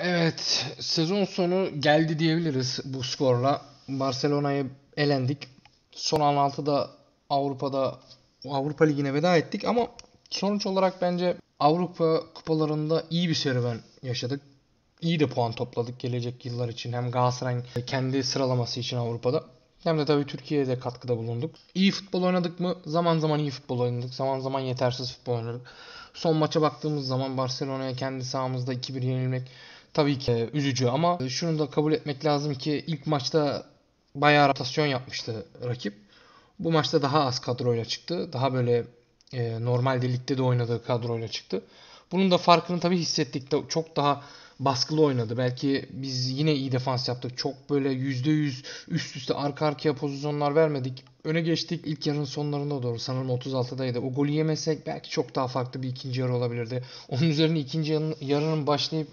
Evet, sezon sonu geldi diyebiliriz bu skorla. Barcelona'ya elendik. Son 16'da Avrupa'da Avrupa Ligi'ne veda ettik ama sonuç olarak bence Avrupa kupalarında iyi bir serüven yaşadık. İyi de puan topladık gelecek yıllar için. Hem Galatasaray'ın kendi sıralaması için Avrupa'da. Hem de tabii Türkiye'de katkıda bulunduk. İyi futbol oynadık mı? Zaman zaman iyi futbol oynadık. Zaman zaman yetersiz futbol oynadık. Son maça baktığımız zaman Barcelona'ya kendi sahamızda 2-1 yenilmek tabii ki üzücü ama e, şunu da kabul etmek lazım ki ilk maçta bayağı rotasyon yapmıştı rakip. Bu maçta daha az kadroyla çıktı. Daha böyle e, normalde ligde de oynadığı kadroyla çıktı. Bunun da farkını tabii hissettik. De çok daha baskılı oynadı. Belki biz yine iyi defans yaptık. Çok böyle %100 üst üste arka arkaya pozisyonlar vermedik. Öne geçtik ilk yarının sonlarında doğru. Sanırım 36'daydı. O golü yemesek belki çok daha farklı bir ikinci yarı olabilirdi. Onun üzerine ikinci yarının başlayıp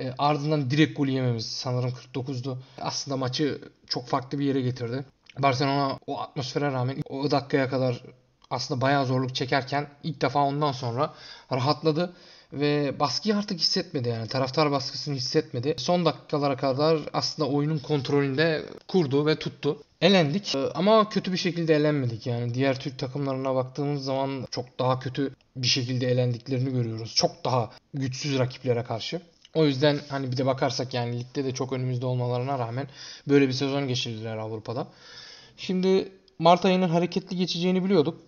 e, ardından direkt gol yememiz sanırım 49'du. Aslında maçı çok farklı bir yere getirdi. Barcelona o atmosfere rağmen o dakikaya kadar aslında bayağı zorluk çekerken ilk defa ondan sonra rahatladı ve baskıyı artık hissetmedi yani taraftar baskısını hissetmedi. Son dakikalara kadar aslında oyunun kontrolünde kurdu ve tuttu. Elendik e, ama kötü bir şekilde elenmedik yani diğer Türk takımlarına baktığımız zaman çok daha kötü bir şekilde elendiklerini görüyoruz. Çok daha güçsüz rakiplere karşı. O yüzden hani bir de bakarsak yani ligde de çok önümüzde olmalarına rağmen böyle bir sezon geçirdiler Avrupa'da. Şimdi Mart ayının hareketli geçeceğini biliyorduk.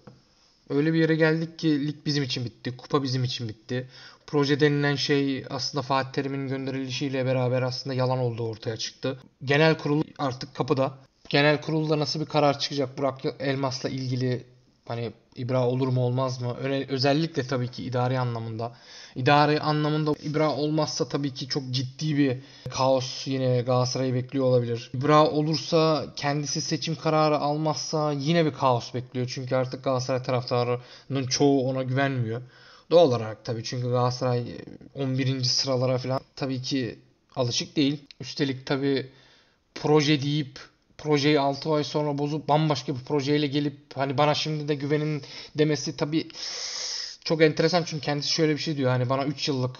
Öyle bir yere geldik ki lig bizim için bitti, kupa bizim için bitti. Proje denilen şey aslında Fatih Terim'in gönderilişiyle beraber aslında yalan olduğu ortaya çıktı. Genel kurul artık kapıda. Genel kurulda nasıl bir karar çıkacak Burak Elmas'la ilgili Hani İbra olur mu olmaz mı? Öne, özellikle tabii ki idari anlamında. İdari anlamında İbra olmazsa tabii ki çok ciddi bir kaos yine Galatasaray'ı bekliyor olabilir. İbra olursa kendisi seçim kararı almazsa yine bir kaos bekliyor. Çünkü artık Galatasaray taraftarının çoğu ona güvenmiyor. Doğal olarak tabii çünkü Galatasaray 11. E, sıralara falan tabii ki alışık değil. Üstelik tabii proje deyip projeyi 6 ay sonra bozup bambaşka bir projeyle gelip hani bana şimdi de güvenin demesi tabi çok enteresan çünkü kendisi şöyle bir şey diyor. Hani bana 3 yıllık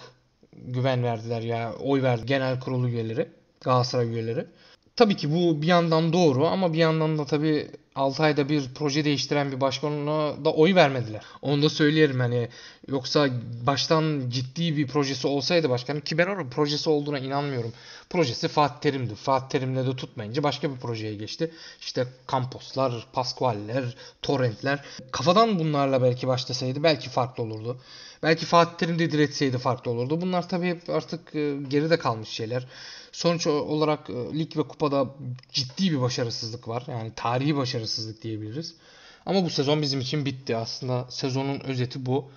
güven verdiler ya oy verdi genel kurulu üyeleri Galatasaray üyeleri. Tabii ki bu bir yandan doğru ama bir yandan da tabii 6 ayda bir proje değiştiren bir başkanına da oy vermediler. Onu da söyleyelim hani yoksa baştan ciddi bir projesi olsaydı başkanın ki ben onun projesi olduğuna inanmıyorum. Projesi Fatih Terim'di. Fatih Terim'le de tutmayınca başka bir projeye geçti. İşte Camposlar, Pasqualler, Torrentler. Kafadan bunlarla belki başlasaydı belki farklı olurdu. Belki Fatih Terim de diretseydi farklı olurdu. Bunlar tabii hep artık e, geride kalmış şeyler. Sonuç olarak e, lig ve kupada ciddi bir başarısızlık var. Yani tarihi başarısızlık diyebiliriz. Ama bu sezon bizim için bitti. Aslında sezonun özeti bu.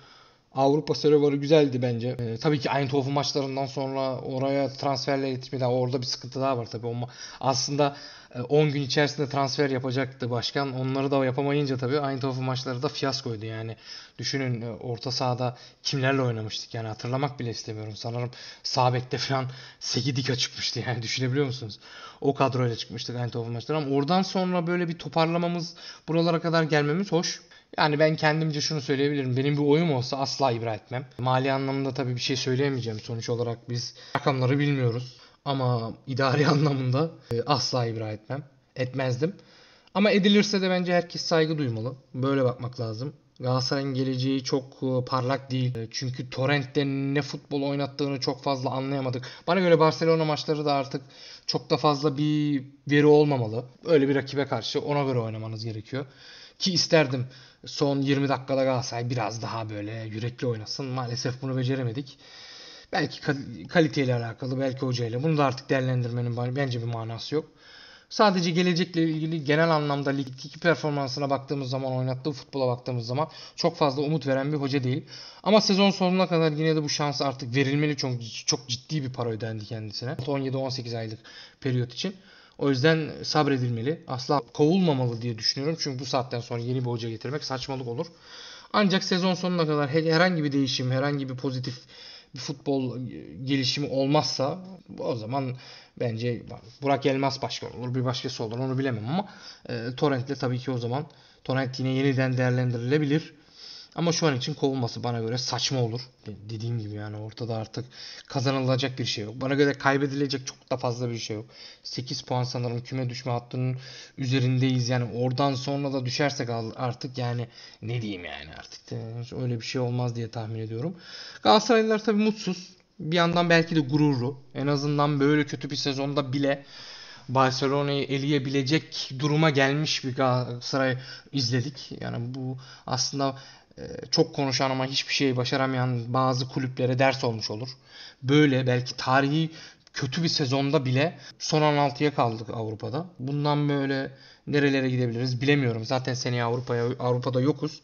Avrupa serüvarı güzeldi bence. E, tabii ki Eindhoven maçlarından sonra oraya transferle yetişmedi. Orada bir sıkıntı daha var tabii. Ama aslında 10 e, gün içerisinde transfer yapacaktı başkan. Onları da yapamayınca tabii Eindhoven maçları da fiyaskoydu yani. Düşünün e, orta sahada kimlerle oynamıştık yani hatırlamak bile istemiyorum. Sanırım Sabek'te falan 8 çıkmıştı yani düşünebiliyor musunuz? O kadroyla çıkmıştık Eindhoven maçları ama oradan sonra böyle bir toparlamamız buralara kadar gelmemiz hoş. Yani ben kendimce şunu söyleyebilirim. Benim bir oyum olsa asla ibra etmem. Mali anlamında tabii bir şey söyleyemeyeceğim. Sonuç olarak biz rakamları bilmiyoruz. Ama idari anlamında e, asla ibra etmem. Etmezdim. Ama edilirse de bence herkes saygı duymalı. Böyle bakmak lazım. Galatasaray'ın geleceği çok e, parlak değil. E, çünkü Torrent'te ne futbol oynattığını çok fazla anlayamadık. Bana göre Barcelona maçları da artık çok da fazla bir veri olmamalı. Öyle bir rakibe karşı ona göre oynamanız gerekiyor. Ki isterdim son 20 dakikada Galatasaray biraz daha böyle yürekli oynasın. Maalesef bunu beceremedik. Belki kaliteyle alakalı, belki hocayla. Bunu da artık değerlendirmenin bence bir manası yok. Sadece gelecekle ilgili genel anlamda Lig 2 performansına baktığımız zaman, oynattığı futbola baktığımız zaman çok fazla umut veren bir hoca değil. Ama sezon sonuna kadar yine de bu şans artık verilmeli. çok çok ciddi bir para ödendi kendisine. 17-18 aylık periyot için. O yüzden sabredilmeli. Asla kovulmamalı diye düşünüyorum. Çünkü bu saatten sonra yeni bir hoca getirmek saçmalık olur. Ancak sezon sonuna kadar herhangi bir değişim, herhangi bir pozitif bir futbol e, gelişimi olmazsa o zaman bence Burak Elmas başkan olur, bir başkası olur onu bilemem ama e, Torrent'le tabii ki o zaman Torrent yine yeniden değerlendirilebilir. Ama şu an için kovulması bana göre saçma olur. Dediğim gibi yani ortada artık kazanılacak bir şey yok. Bana göre kaybedilecek çok da fazla bir şey yok. 8 puan sanırım küme düşme hattının üzerindeyiz. Yani oradan sonra da düşersek artık yani ne diyeyim yani artık öyle bir şey olmaz diye tahmin ediyorum. Galatasaraylılar tabii mutsuz. Bir yandan belki de gururlu. En azından böyle kötü bir sezonda bile Barcelona'yı eleyebilecek duruma gelmiş bir Galatasaray izledik. Yani bu aslında ee, çok konuşan ama hiçbir şey başaramayan bazı kulüplere ders olmuş olur. Böyle belki tarihi kötü bir sezonda bile son 16'ya kaldık Avrupa'da. Bundan böyle nerelere gidebiliriz bilemiyorum. Zaten seneye Avrupa'ya Avrupa'da yokuz.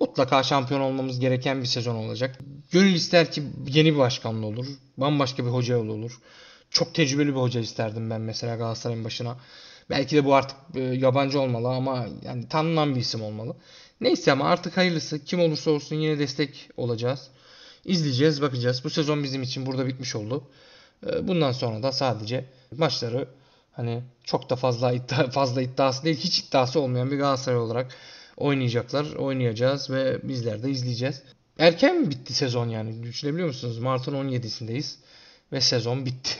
Mutlaka şampiyon olmamız gereken bir sezon olacak. Gönül ister ki yeni bir başkanlı olur. Bambaşka bir hoca olur çok tecrübeli bir hoca isterdim ben mesela Galatasaray'ın başına. Belki de bu artık e, yabancı olmalı ama yani tanınan bir isim olmalı. Neyse ama artık hayırlısı. Kim olursa olsun yine destek olacağız. İzleyeceğiz, bakacağız. Bu sezon bizim için burada bitmiş oldu. E, bundan sonra da sadece maçları hani çok da fazla iddia, fazla iddiası değil, hiç iddiası olmayan bir Galatasaray olarak oynayacaklar, oynayacağız ve bizler de izleyeceğiz. Erken mi bitti sezon yani? Düşünebiliyor musunuz? Mart'ın 17'sindeyiz ve sezon bitti.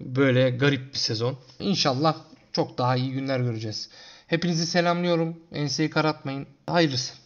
Böyle garip bir sezon. İnşallah çok daha iyi günler göreceğiz. Hepinizi selamlıyorum. Enseyi karartmayın. Hayırlısı.